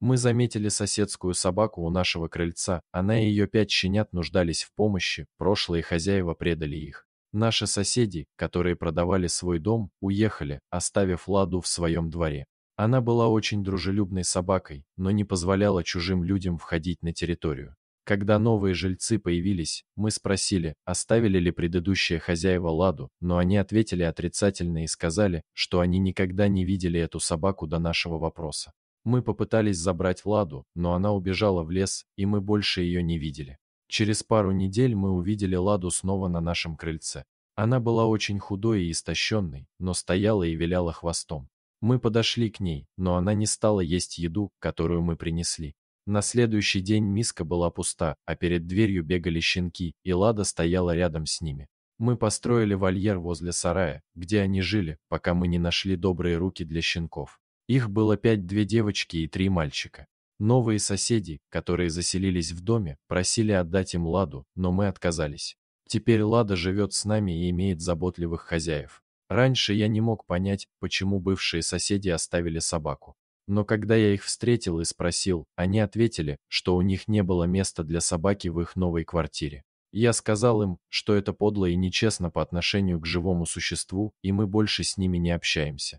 Мы заметили соседскую собаку у нашего крыльца. Она и ее пять щенят нуждались в помощи, прошлые хозяева предали их. Наши соседи, которые продавали свой дом, уехали, оставив Ладу в своем дворе. Она была очень дружелюбной собакой, но не позволяла чужим людям входить на территорию. Когда новые жильцы появились, мы спросили, оставили ли предыдущие хозяева Ладу, но они ответили отрицательно и сказали, что они никогда не видели эту собаку до нашего вопроса. Мы попытались забрать Ладу, но она убежала в лес, и мы больше ее не видели. Через пару недель мы увидели Ладу снова на нашем крыльце. Она была очень худой и истощенной, но стояла и виляла хвостом. Мы подошли к ней, но она не стала есть еду, которую мы принесли. На следующий день миска была пуста, а перед дверью бегали щенки, и Лада стояла рядом с ними. Мы построили вольер возле сарая, где они жили, пока мы не нашли добрые руки для щенков. Их было пять, две девочки и три мальчика. Новые соседи, которые заселились в доме, просили отдать им Ладу, но мы отказались. Теперь Лада живет с нами и имеет заботливых хозяев. Раньше я не мог понять, почему бывшие соседи оставили собаку. Но когда я их встретил и спросил, они ответили, что у них не было места для собаки в их новой квартире. Я сказал им, что это подло и нечестно по отношению к живому существу, и мы больше с ними не общаемся.